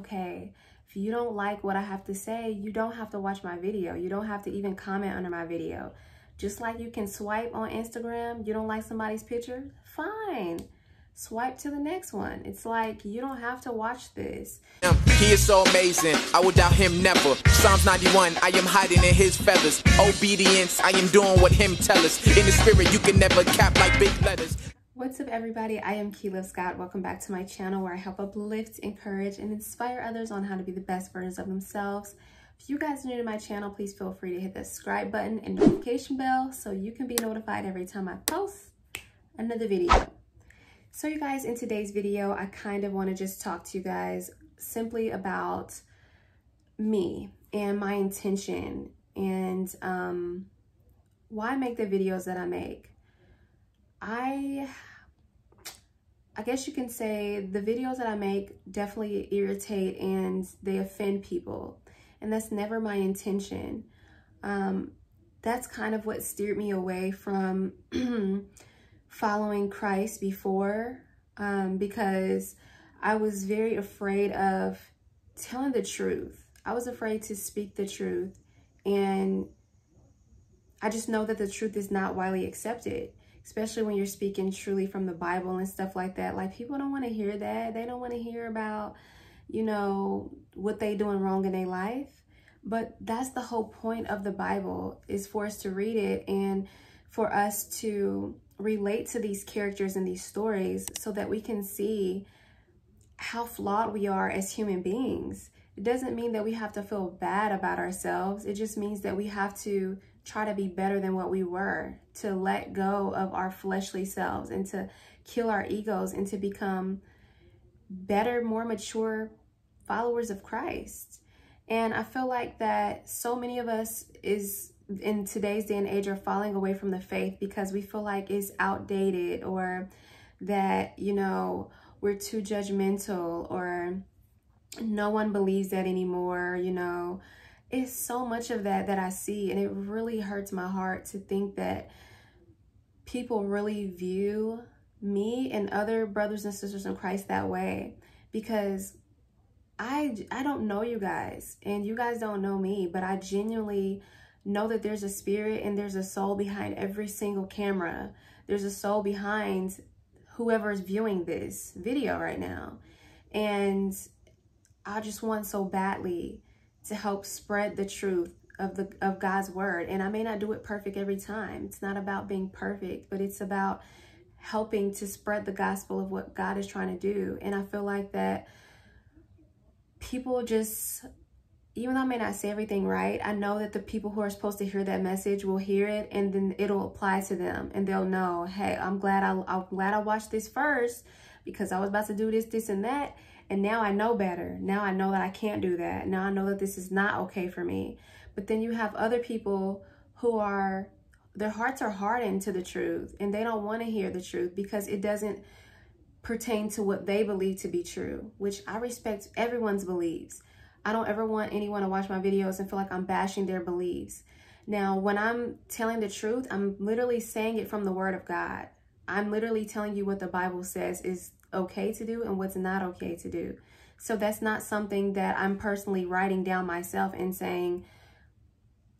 okay, if you don't like what I have to say, you don't have to watch my video. You don't have to even comment under my video. Just like you can swipe on Instagram, you don't like somebody's picture, fine. Swipe to the next one. It's like, you don't have to watch this. He is so amazing, I will doubt him never. Psalms 91, I am hiding in his feathers. Obedience, I am doing what him tell us. In the spirit, you can never cap like big letters. What's up everybody? I am Keila Scott. Welcome back to my channel where I help uplift, encourage, and inspire others on how to be the best versions of themselves. If you guys are new to my channel, please feel free to hit the subscribe button and notification bell so you can be notified every time I post another video. So you guys, in today's video, I kind of want to just talk to you guys simply about me and my intention and um, why I make the videos that I make. I I guess you can say the videos that I make definitely irritate and they offend people. And that's never my intention. Um, that's kind of what steered me away from following Christ before um, because I was very afraid of telling the truth. I was afraid to speak the truth. And I just know that the truth is not widely accepted especially when you're speaking truly from the Bible and stuff like that. Like people don't want to hear that. They don't want to hear about, you know, what they doing wrong in their life. But that's the whole point of the Bible is for us to read it and for us to relate to these characters and these stories so that we can see how flawed we are as human beings. It doesn't mean that we have to feel bad about ourselves. It just means that we have to try to be better than what we were, to let go of our fleshly selves and to kill our egos and to become better, more mature followers of Christ. And I feel like that so many of us is in today's day and age are falling away from the faith because we feel like it's outdated or that, you know, we're too judgmental or no one believes that anymore, you know, it's so much of that that I see, and it really hurts my heart to think that people really view me and other brothers and sisters in Christ that way because I I don't know you guys and you guys don't know me, but I genuinely know that there's a spirit and there's a soul behind every single camera. There's a soul behind whoever's viewing this video right now. And I just want so badly to help spread the truth of the of God's word. And I may not do it perfect every time. It's not about being perfect, but it's about helping to spread the gospel of what God is trying to do. And I feel like that people just even though I may not say everything right, I know that the people who are supposed to hear that message will hear it and then it'll apply to them and they'll know, hey, I'm glad I, I'm glad I watched this first because I was about to do this, this and that. And now I know better. Now I know that I can't do that. Now I know that this is not okay for me. But then you have other people who are, their hearts are hardened to the truth and they don't want to hear the truth because it doesn't pertain to what they believe to be true, which I respect everyone's beliefs. I don't ever want anyone to watch my videos and feel like I'm bashing their beliefs. Now, when I'm telling the truth, I'm literally saying it from the word of God. I'm literally telling you what the Bible says is okay to do and what's not okay to do. So that's not something that I'm personally writing down myself and saying,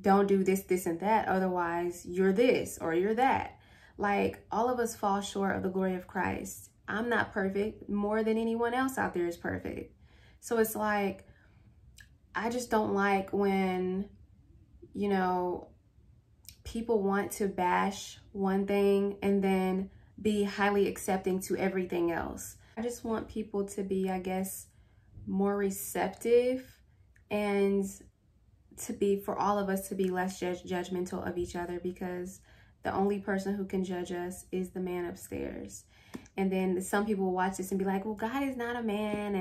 don't do this, this, and that. Otherwise, you're this or you're that. Like, all of us fall short of the glory of Christ. I'm not perfect more than anyone else out there is perfect. So it's like, I just don't like when, you know, people want to bash one thing and then be highly accepting to everything else. I just want people to be, I guess, more receptive and to be, for all of us to be less judge judgmental of each other because the only person who can judge us is the man upstairs. And then some people watch this and be like, well, God is not a man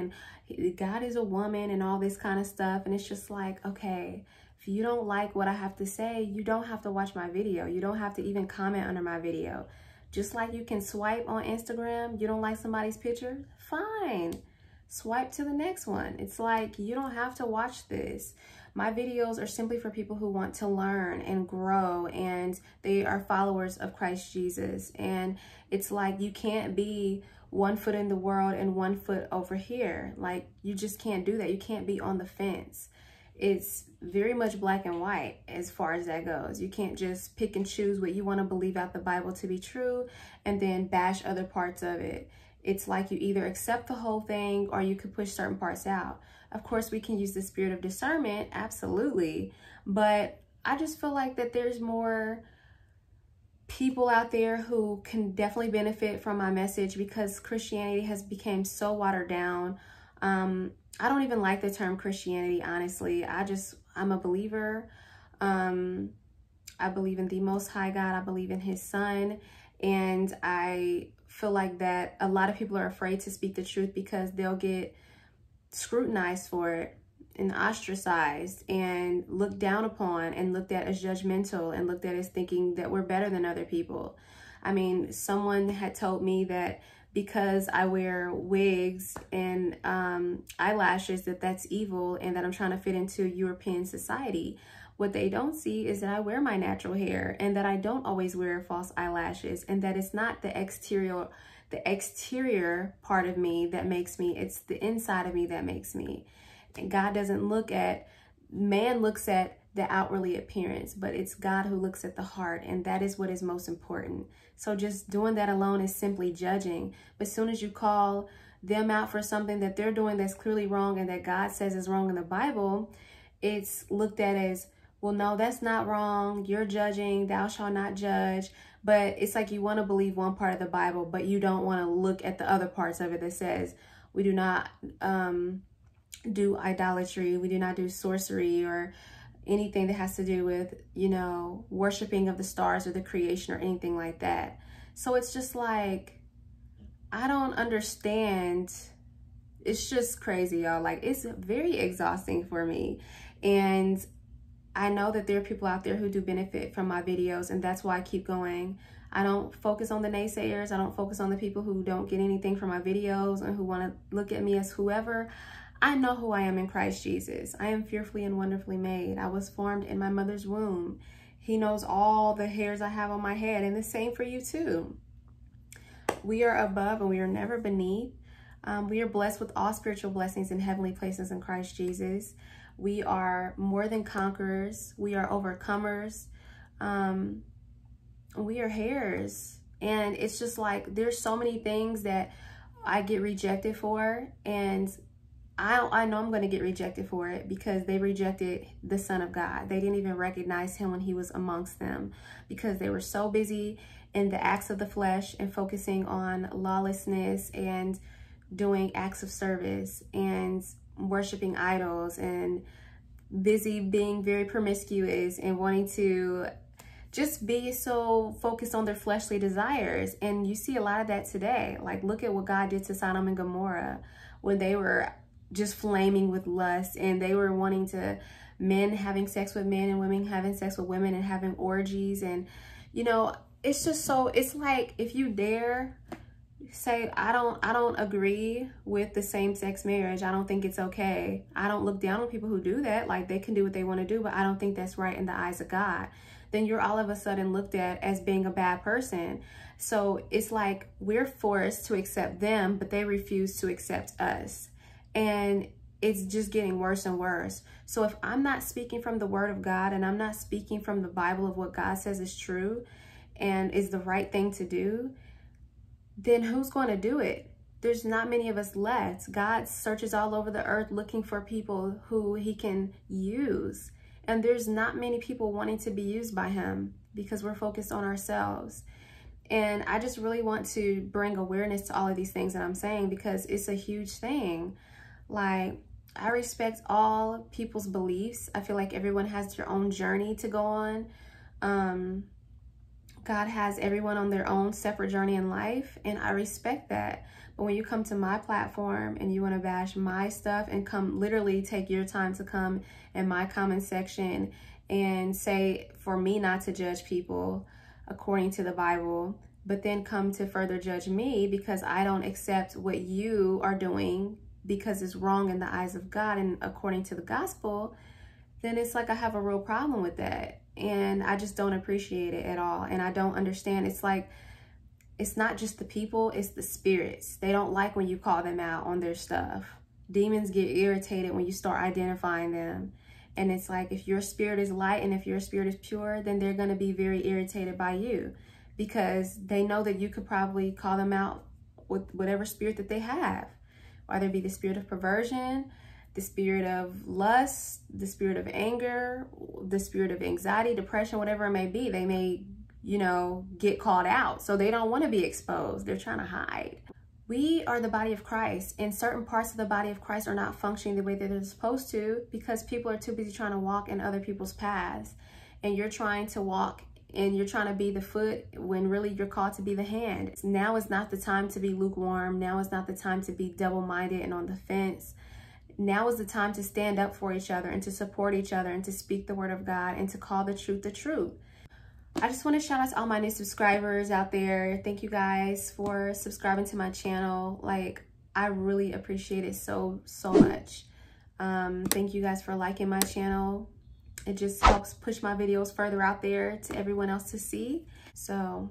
and God is a woman and all this kind of stuff. And it's just like, okay, if you don't like what I have to say, you don't have to watch my video. You don't have to even comment under my video. Just like you can swipe on Instagram, you don't like somebody's picture, fine. Swipe to the next one. It's like you don't have to watch this. My videos are simply for people who want to learn and grow and they are followers of Christ Jesus. And it's like you can't be one foot in the world and one foot over here. Like you just can't do that. You can't be on the fence it's very much black and white as far as that goes. You can't just pick and choose what you want to believe out the Bible to be true and then bash other parts of it. It's like you either accept the whole thing or you could push certain parts out. Of course, we can use the spirit of discernment, absolutely, but I just feel like that there's more people out there who can definitely benefit from my message because Christianity has become so watered down um, I don't even like the term Christianity, honestly. I just, I'm a believer. Um, I believe in the Most High God. I believe in His Son. And I feel like that a lot of people are afraid to speak the truth because they'll get scrutinized for it and ostracized and looked down upon and looked at as judgmental and looked at as thinking that we're better than other people. I mean, someone had told me that because I wear wigs and um, eyelashes that that's evil and that I'm trying to fit into European society. What they don't see is that I wear my natural hair and that I don't always wear false eyelashes and that it's not the exterior the exterior part of me that makes me, it's the inside of me that makes me. And God doesn't look at, man looks at the outwardly appearance, but it's God who looks at the heart, and that is what is most important. So just doing that alone is simply judging. But soon as you call them out for something that they're doing that's clearly wrong and that God says is wrong in the Bible, it's looked at as, well, no, that's not wrong. You're judging. Thou shalt not judge. But it's like you want to believe one part of the Bible, but you don't want to look at the other parts of it that says, we do not um, do idolatry. We do not do sorcery or anything that has to do with, you know, worshiping of the stars or the creation or anything like that. So it's just like, I don't understand. It's just crazy, y'all. Like, it's very exhausting for me. And I know that there are people out there who do benefit from my videos, and that's why I keep going. I don't focus on the naysayers. I don't focus on the people who don't get anything from my videos and who want to look at me as whoever. I know who I am in Christ Jesus. I am fearfully and wonderfully made. I was formed in my mother's womb. He knows all the hairs I have on my head, and the same for you too. We are above and we are never beneath. Um, we are blessed with all spiritual blessings in heavenly places in Christ Jesus. We are more than conquerors. We are overcomers. Um, we are heirs. And it's just like there's so many things that I get rejected for, and I, I know I'm going to get rejected for it because they rejected the Son of God. They didn't even recognize him when he was amongst them because they were so busy in the acts of the flesh and focusing on lawlessness and doing acts of service and worshiping idols and busy being very promiscuous and wanting to just be so focused on their fleshly desires. And you see a lot of that today. Like, look at what God did to Sodom and Gomorrah when they were just flaming with lust and they were wanting to men having sex with men and women having sex with women and having orgies and you know it's just so it's like if you dare say i don't i don't agree with the same-sex marriage i don't think it's okay i don't look down on people who do that like they can do what they want to do but i don't think that's right in the eyes of god then you're all of a sudden looked at as being a bad person so it's like we're forced to accept them but they refuse to accept us and it's just getting worse and worse. So if I'm not speaking from the word of God and I'm not speaking from the Bible of what God says is true and is the right thing to do, then who's going to do it? There's not many of us left. God searches all over the earth looking for people who he can use. And there's not many people wanting to be used by him because we're focused on ourselves. And I just really want to bring awareness to all of these things that I'm saying because it's a huge thing. Like, I respect all people's beliefs. I feel like everyone has their own journey to go on. Um, God has everyone on their own separate journey in life, and I respect that. But when you come to my platform and you want to bash my stuff and come literally take your time to come in my comment section and say for me not to judge people according to the Bible, but then come to further judge me because I don't accept what you are doing because it's wrong in the eyes of God and according to the gospel, then it's like I have a real problem with that. And I just don't appreciate it at all. And I don't understand. It's like, it's not just the people, it's the spirits. They don't like when you call them out on their stuff. Demons get irritated when you start identifying them. And it's like, if your spirit is light and if your spirit is pure, then they're going to be very irritated by you because they know that you could probably call them out with whatever spirit that they have whether it be the spirit of perversion, the spirit of lust, the spirit of anger, the spirit of anxiety, depression, whatever it may be, they may, you know, get called out. So they don't want to be exposed. They're trying to hide. We are the body of Christ and certain parts of the body of Christ are not functioning the way that they're supposed to because people are too busy trying to walk in other people's paths and you're trying to walk and you're trying to be the foot when really you're called to be the hand. Now is not the time to be lukewarm. Now is not the time to be double-minded and on the fence. Now is the time to stand up for each other and to support each other and to speak the word of God and to call the truth the truth. I just want to shout out to all my new subscribers out there. Thank you guys for subscribing to my channel. Like, I really appreciate it so, so much. Um, thank you guys for liking my channel, it just helps push my videos further out there to everyone else to see. So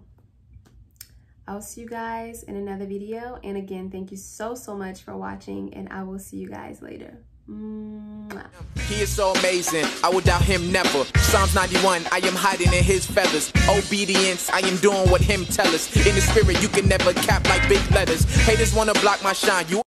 I'll see you guys in another video. And again, thank you so, so much for watching and I will see you guys later. He is so amazing, I would doubt him never. Psalms 91, I am hiding in his feathers. Obedience, I am doing what him tell us. In the spirit, you can never cap like big letters. Haters wanna block my shine, you